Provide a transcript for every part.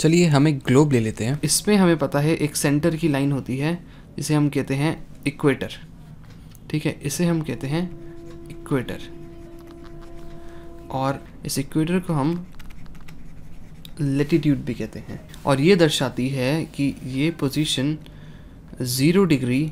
चलिए हम एक ग्लोब ले लेते हैं इसमें हमें पता है एक सेंटर की लाइन होती है जिसे हम कहते हैं इक्वेटर ठीक है इसे हम कहते हैं इक्वेटर और इस इक्वेटर को हम लेटीट्यूड भी कहते हैं और ये दर्शाती है कि ये पोजीशन ज़ीरो डिग्री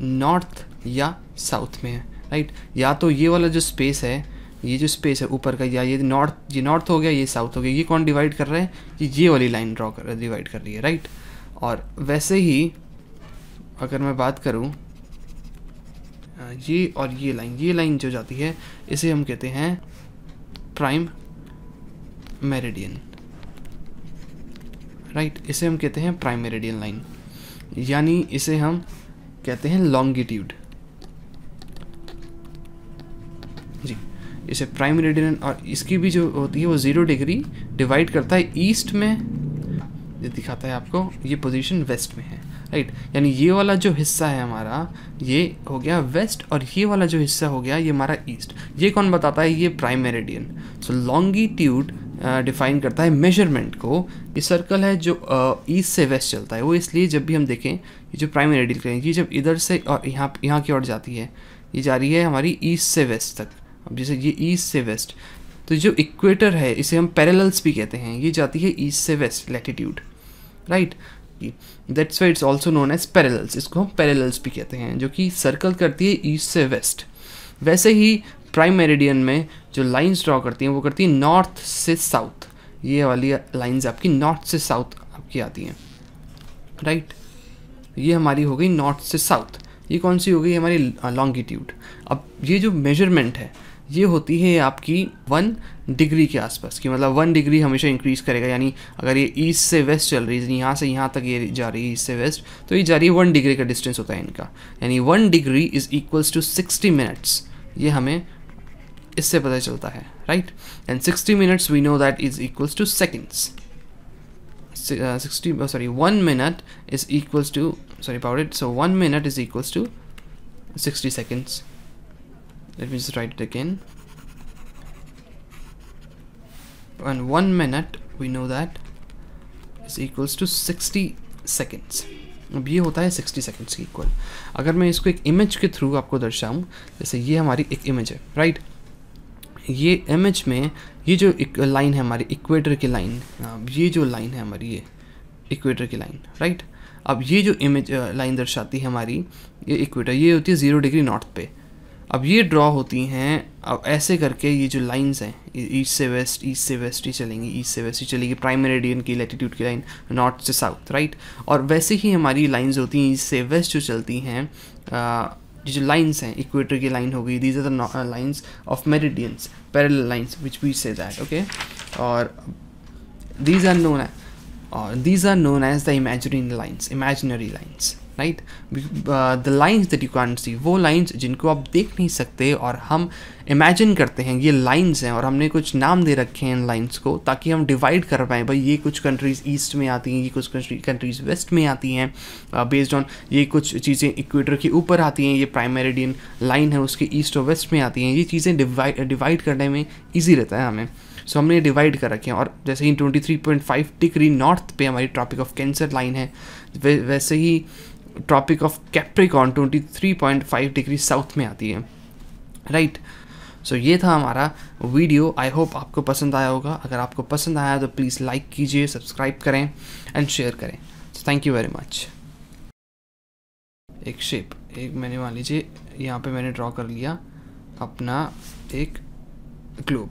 नॉर्थ या साउथ में है राइट या तो ये वाला जो स्पेस है ये जो स्पेस है ऊपर का या ये नॉर्थ ये नॉर्थ हो गया ये साउथ हो गया ये कौन डिवाइड कर रहा है ये ये वाली लाइन ड्रॉ कर डिवाइड कर रही है राइट और वैसे ही अगर मैं बात करूँ ये और ये लाइन ये लाइन जो जाती है इसे हम कहते हैं प्राइम मेरिडियन राइट इसे हम कहते हैं प्राइम मेरिडियन लाइन यानी इसे हम कहते हैं लॉन्गिट्यूड जी इसे प्राइम मेरिडियन और इसकी भी जो होती है वो ज़ीरो डिग्री डिवाइड करता है ईस्ट में ये दिखाता है आपको ये पोजीशन वेस्ट में है राइट यानी ये वाला जो हिस्सा है हमारा ये हो गया वेस्ट और ये वाला जो हिस्सा हो गया ये हमारा ईस्ट ये कौन बताता है ये prime meridian so longitude define करता है मेजरमेंट को ये सर्कल है जो ईस्ट uh, से वेस्ट चलता है वो इसलिए जब भी हम देखें ये जो प्राइम मेरिडियन करें ये जब इधर से और यहाँ यहाँ की ओर जाती है ये जा रही है हमारी ईस्ट से वेस्ट तक अब जैसे ये ईस्ट से वेस्ट तो जो इक्वेटर है इसे हम पैरेलल्स भी कहते हैं ये जाती है ईस्ट से west latitude right that's why it's also known as parallels इसको हम पैरेलल्स भी कहते हैं जो कि सर्कल करती है ईस्ट से वेस्ट वैसे ही प्राइम मेरिडियन में जो लाइंस ड्रॉ करती हैं वो करती है नॉर्थ से साउथ ये वाली लाइंस आपकी नॉर्थ से साउथ आपकी आती हैं राइट right? ये हमारी हो गई नॉर्थ से साउथ ये कौन सी हो गई हमारी लॉन्गिट्यूड अब ये जो मेजरमेंट है ये होती है आपकी वन डिग्री के आसपास की मतलब वन डिग्री हमेशा इंक्रीज़ करेगा यानी अगर ये ईस्ट से वेस्ट चल रही है यहाँ से यहाँ तक ये जा रही है ईस्ट से वेस्ट तो ये जा रही है वन डिग्री का डिस्टेंस होता है इनका यानी one degree is equals to sixty minutes ये हमें इससे पता चलता है right and sixty minutes we know that is equals to seconds sixty sorry one minute is equals to sorry about it so one minute is equals to sixty seconds let me just write it again and one minute we know that is equals to 60 seconds अब ये होता है 60 seconds की equal अगर मैं इसको एक image के थ्रू आपको दर्शाऊं जैसे ये हमारी एक इमेज है राइट ये इमेज में ये जो लाइन है हमारी इक्वेटर की लाइन हाँ, ये जो लाइन है हमारी ये इक्वेटर की लाइन राइट अब ये जो इमेज लाइन दर्शाती है हमारी ये इक्वेटर ये होती है ज़ीरो डिग्री नॉर्थ पे अब ये ड्रॉ होती हैं अब ऐसे करके ये जो लाइंस हैं ईस्ट से वेस्ट ईस्ट से वेस्ट ही चलेंगी ईस्ट से वेस्ट ही चलेगी प्राइम मेरेडियन की लेटीट्यूड की लाइन नॉर्थ से साउथ राइट और वैसे ही हमारी लाइंस होती हैं ईस्ट से वेस्ट जो चलती हैं ये जो लाइंस हैं इक्वेटर की लाइन हो गई these are the lines of meridians parallel lines which we say that okay और दीज आर नोन और these are known as the imagery lines imaginary lines right the lines that you can see वो lines जिनको आप देख नहीं सकते और हम इमेजिन करते हैं ये लाइन्स हैं और हमने कुछ नाम दे रखे हैं इन लाइन्स को ताकि हम डिवाइड कर पाएँ भाई ये कुछ कंट्रीज़ ईस्ट में आती हैं ये कुछ कंट्रीज़ वेस्ट में आती हैं बेस्ड uh, ऑन ये कुछ चीज़ें इक्वेटर के ऊपर आती हैं ये प्राइमेरिडियन लाइन है उसके ईस्ट और वेस्ट में आती हैं ये चीज़ें डिवाइड डिवाइड करने में ईजी रहता है हमें सो so, हमने डिवाइड कर रखे हैं और जैसे ही 23.5 डिग्री नॉर्थ पे हमारी ट्रॉपिक ऑफ कैंसर लाइन है वैसे ही tropic of Capricorn five degree south में आती है राइट right? सो so, ये था हमारा वीडियो आई होप आपको पसंद आया होगा अगर आपको पसंद आया तो प्लीज़ लाइक कीजिए सब्सक्राइब करें एंड शेयर करें थैंक यू वेरी मच एक शेप एक मैंने मान लीजिए यहाँ पे मैंने ड्रॉ कर लिया अपना एक ग्लोब